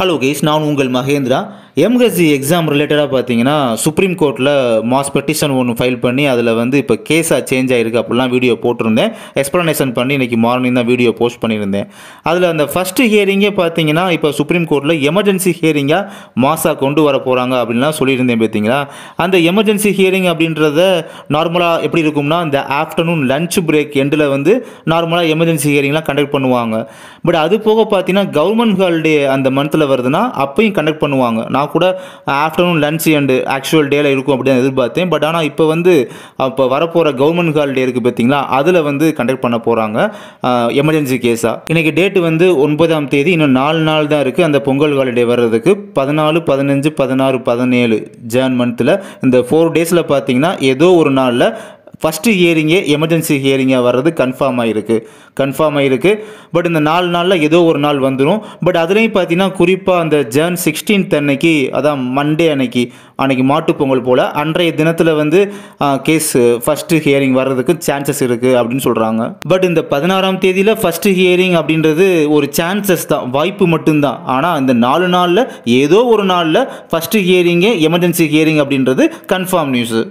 hello case நான் உங்கள் Mahindra எம்ஹெசி exam ரிலேட்டடாக பார்த்தீங்கன்னா சுப்ரீம் கோர்ட்டில் மாஸ் பெட்டிஷன் ஒன்று ஃபைல் பண்ணி அதில் வந்து இப்போ கேஸாக சேஞ்ச் ஆகிருக்கு அப்படிலாம் வீடியோ போட்டிருந்தேன் எக்ஸ்ப்ளனேஷன் பண்ணி இன்றைக்கி மார்னிங் தான் வீடியோ போஸ்ட் பண்ணியிருந்தேன் அதில் அந்த ஃபஸ்ட்டு ஹியரிங்கே பார்த்தீங்கன்னா இப்போ சுப்ரீம் கோர்ட்டில் எமர்ஜென்சி ஹியரிங்காக மாஸாக கொண்டு வர போகிறாங்க அப்படின்லாம் சொல்லியிருந்தேன் பார்த்தீங்களா அந்த எமர்ஜென்சி ஹியரிங் அப்படின்றத நார்மலாக எப்படி இருக்கும்னா இந்த ஆஃப்டர்நூன் லன்ச் பிரேக் எண்டில் வந்து நார்மலாக எமர்ஜென்சி ஹியரிங்லாம் கண்டக்ட் பண்ணுவாங்க பட் அது போக பார்த்தீங்கன்னா கவர்மெண்ட் ஹாலிடே அந்த மந்தில் வருதுன்னா அப்பையும் கண்டக்ட் பண்ணுவாங்க நான் கூட ஆஃப்டர்நூன் லன்ச் அண்டு ஆக்சுவல் டேவில் இருக்கும் அப்படின்னு எதிர்பார்த்தேன் பட் ஆனால் இப்போ வந்து அப்போ வரப்போகிற கவர்மெண்ட் ஹாலிடே இருக்குது பார்த்தீங்களா அதில் வந்து கண்டக்ட் பண்ண போகிறாங்க எமர்ஜென்சி கேஸாக இன்றைக்கி டேட்டு வந்து ஒன்பதாம் தேதி இன்னும் நாலு நாள் தான் இருக்குது அந்த பொங்கல் ஹாலிடே வர்றதுக்கு பதினாலு பதினஞ்சு பதினாறு பதினேழு ஜான் மந்தில் இந்த ஃபோர் டேஸில் பார்த்தீங்கன்னா ஏதோ ஒரு நாளில் ஃபஸ்ட்டு ஹியரிங்கே எமர்ஜென்சி ஹியரிங்காக வர்றது கன்ஃபார்ம் ஆகிருக்கு கன்ஃபார்ம் ஆகிருக்கு பட் இந்த நாலு நாளில் ஏதோ ஒரு நாள் வந்துடும் பட் அதுலேயும் பார்த்தீங்கன்னா குறிப்பாக அந்த ஜேர்ன் சிக்ஸ்டீன்த் அன்னைக்கு அதான் மண்டே அன்னைக்கு அன்னைக்கு மாட்டுப்பொங்கல் போல் அன்றைய தினத்தில் வந்து கேஸ் ஃபஸ்ட்டு ஹியரிங் வர்றதுக்கு சான்சஸ் இருக்குது அப்படின்னு சொல்கிறாங்க பட் இந்த பதினாறாம் தேதியில் ஃபஸ்ட்டு ஹியரிங் அப்படின்றது ஒரு சான்சஸ் தான் வாய்ப்பு மட்டும்தான் ஆனால் இந்த நாலு நாளில் ஏதோ ஒரு நாளில் ஃபஸ்ட்டு ஹியரிங்கே எமர்ஜென்சி ஹியரிங் அப்படின்றது கன்ஃபார்ம் நியூஸு